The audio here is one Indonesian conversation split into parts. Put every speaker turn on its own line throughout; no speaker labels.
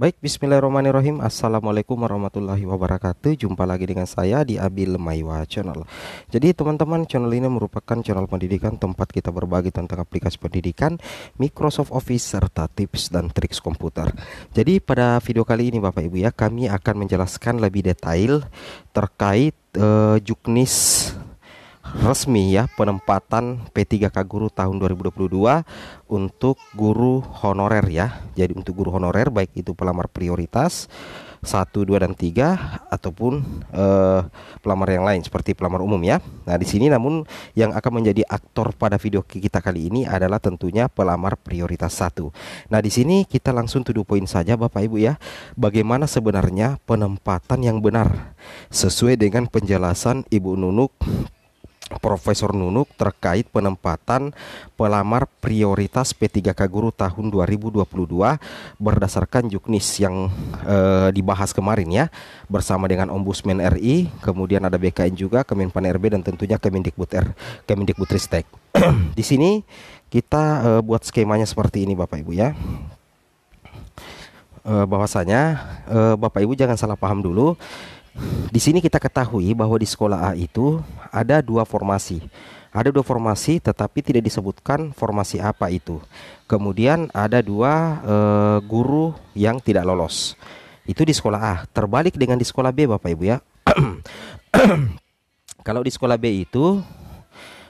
Baik, bismillahirrahmanirrahim. Assalamualaikum warahmatullahi wabarakatuh. Jumpa lagi dengan saya di Abil Maiwa Channel. Jadi, teman-teman, channel ini merupakan channel pendidikan tempat kita berbagi tentang aplikasi pendidikan, Microsoft Office serta tips dan trik komputer. Jadi, pada video kali ini Bapak Ibu ya, kami akan menjelaskan lebih detail terkait uh, juknis resmi ya penempatan P3K guru tahun 2022 untuk guru honorer ya. Jadi untuk guru honorer baik itu pelamar prioritas 1, 2 dan 3 ataupun eh, pelamar yang lain seperti pelamar umum ya. Nah, di sini namun yang akan menjadi aktor pada video kita kali ini adalah tentunya pelamar prioritas 1. Nah, di sini kita langsung tuduh poin saja Bapak Ibu ya. Bagaimana sebenarnya penempatan yang benar sesuai dengan penjelasan Ibu Nunuk Profesor Nunuk terkait penempatan pelamar prioritas P3K guru tahun 2022 berdasarkan juknis yang e, dibahas kemarin ya bersama dengan Ombudsman RI, kemudian ada BKN juga, Kemenpan RB dan tentunya Kemendikbud R, Kemendikbudristek. Di sini kita e, buat skemanya seperti ini Bapak Ibu ya eh, bahwasanya Bapak Ibu jangan salah paham dulu di sini kita ketahui bahwa di sekolah A itu ada dua formasi. Ada dua formasi tetapi tidak disebutkan formasi apa itu. Kemudian ada dua e, guru yang tidak lolos. Itu di sekolah A. Terbalik dengan di sekolah B Bapak Ibu ya. Kalau di sekolah B itu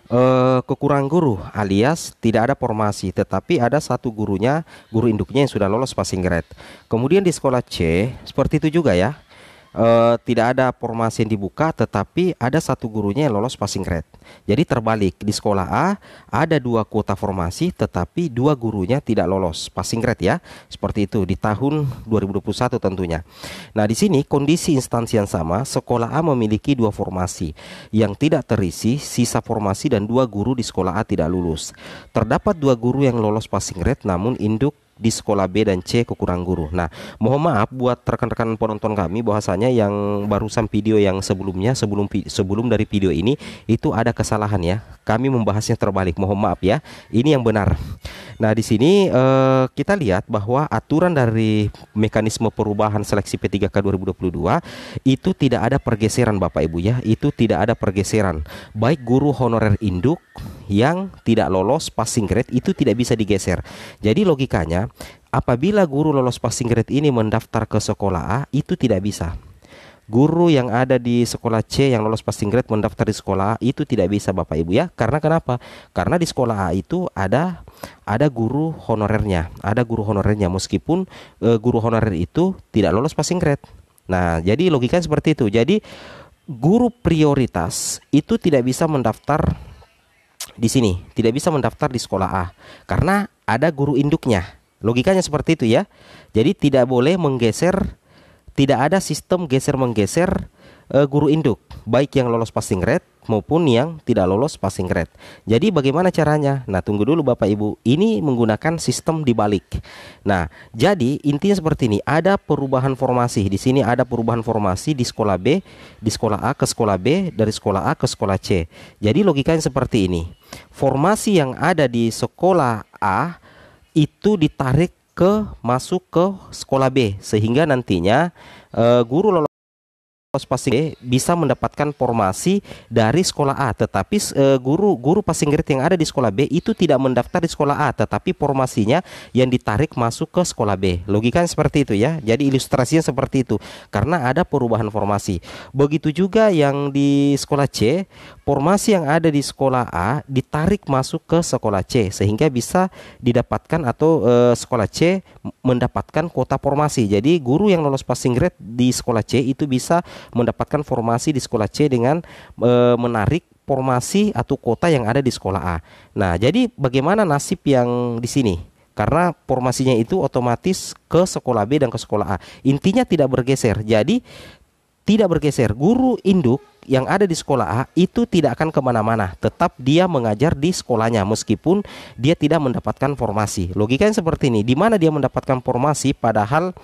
e, kekurang guru alias tidak ada formasi tetapi ada satu gurunya guru induknya yang sudah lolos passing grade kemudian di sekolah C seperti itu juga ya uh, tidak ada formasi yang dibuka tetapi ada satu gurunya yang lolos passing grade. Jadi terbalik di sekolah A ada dua kuota formasi tetapi dua gurunya tidak lolos passing grade ya. Seperti itu di tahun 2021 tentunya. Nah, di sini kondisi instansi yang sama, sekolah A memiliki dua formasi yang tidak terisi, sisa formasi dan dua guru di sekolah A tidak lulus. Terdapat dua guru yang lolos passing grade namun induk di sekolah B dan C kekurang guru. Nah, mohon maaf buat rekan-rekan penonton kami bahwasanya yang barusan video yang sebelumnya sebelum sebelum dari video ini itu ada kesalahan ya. Kami membahasnya terbalik. Mohon maaf ya. Ini yang benar. Nah, di sini uh, kita lihat bahwa aturan dari mekanisme perubahan seleksi P3K 2022 itu tidak ada pergeseran Bapak Ibu ya, itu tidak ada pergeseran. Baik guru honorer induk yang tidak lolos passing grade itu tidak bisa digeser. Jadi logikanya apabila guru lolos passing grade ini mendaftar ke sekolah A itu tidak bisa guru yang ada di sekolah C yang lolos passing grade mendaftar di sekolah A itu tidak bisa Bapak Ibu ya. Karena kenapa? Karena di sekolah A itu ada ada guru honorernya, ada guru honorernya meskipun e, guru honorer itu tidak lolos passing grade. Nah, jadi logikanya seperti itu. Jadi guru prioritas itu tidak bisa mendaftar di sini, tidak bisa mendaftar di sekolah A karena ada guru induknya. Logikanya seperti itu ya. Jadi tidak boleh menggeser tidak ada sistem geser-menggeser uh, eh, guru induk, baik yang lolos passing grade maupun yang tidak lolos passing grade. Jadi bagaimana caranya? Nah, tunggu dulu Bapak Ibu. Ini menggunakan sistem dibalik. Nah, jadi intinya seperti ini. Ada perubahan formasi. Di sini ada perubahan formasi di sekolah B, di sekolah A ke sekolah B, dari sekolah A ke sekolah C. Jadi logikanya seperti ini. Formasi yang ada di sekolah A itu ditarik ke masuk ke sekolah B sehingga nantinya uh, guru pos passing grade bisa mendapatkan formasi dari sekolah A tetapi e, guru guru passing grade yang ada di sekolah B itu tidak mendaftar di sekolah A tetapi formasinya yang ditarik masuk ke sekolah B Logikan seperti itu ya jadi ilustrasinya seperti itu karena ada perubahan formasi begitu juga yang di sekolah C formasi yang ada di sekolah A ditarik masuk ke sekolah C sehingga bisa didapatkan atau e, sekolah C mendapatkan kuota formasi jadi guru yang lolos passing grade di sekolah C itu bisa mendapatkan formasi di sekolah C dengan e, menarik formasi atau kota yang ada di sekolah A. Nah, jadi bagaimana nasib yang di sini? Karena formasinya itu otomatis ke sekolah B dan ke sekolah A. Intinya tidak bergeser. Jadi tidak bergeser. Guru induk yang ada di sekolah A itu tidak akan kemana-mana. Tetap dia mengajar di sekolahnya meskipun dia tidak mendapatkan formasi. Logikanya seperti ini. Di mana dia mendapatkan formasi padahal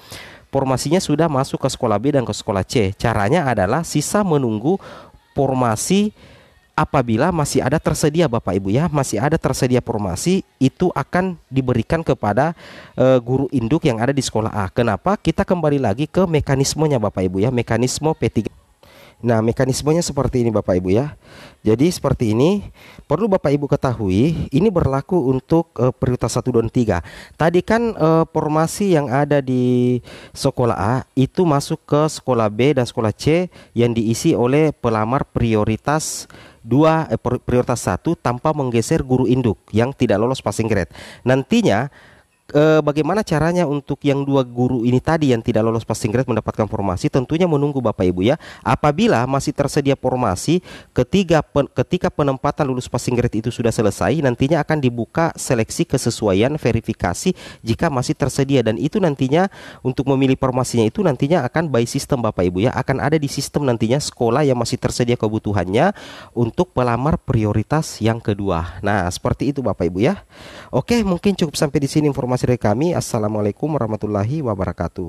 formasinya sudah masuk ke sekolah B dan ke sekolah C. Caranya adalah sisa menunggu formasi apabila masih ada tersedia Bapak Ibu ya, masih ada tersedia formasi itu akan diberikan kepada e, guru induk yang ada di sekolah A. Kenapa? Kita kembali lagi ke mekanismenya Bapak Ibu ya, mekanisme P3 Nah, mekanismenya seperti ini Bapak Ibu ya. Jadi seperti ini, perlu Bapak Ibu ketahui, ini berlaku untuk uh, prioritas 1 dan 3. Tadi kan uh, formasi yang ada di sekolah A itu masuk ke sekolah B dan sekolah C yang diisi oleh pelamar prioritas dua eh, prioritas satu tanpa menggeser guru induk yang tidak lolos passing grade. Nantinya e, bagaimana caranya untuk yang dua guru ini tadi yang tidak lolos passing grade mendapatkan formasi tentunya menunggu Bapak Ibu ya. Apabila masih tersedia formasi ketiga pen, ketika penempatan lulus passing grade itu sudah selesai nantinya akan dibuka seleksi kesesuaian verifikasi jika masih tersedia dan itu nantinya untuk memilih formasinya itu nantinya akan by sistem Bapak Ibu ya akan ada di sistem nantinya sekolah yang masih tersedia kebutuhannya untuk pelamar prioritas yang kedua. Nah, seperti itu Bapak Ibu ya. Oke, mungkin cukup sampai di sini informasi dari kami Assalamualaikum warahmatullahi wabarakatuh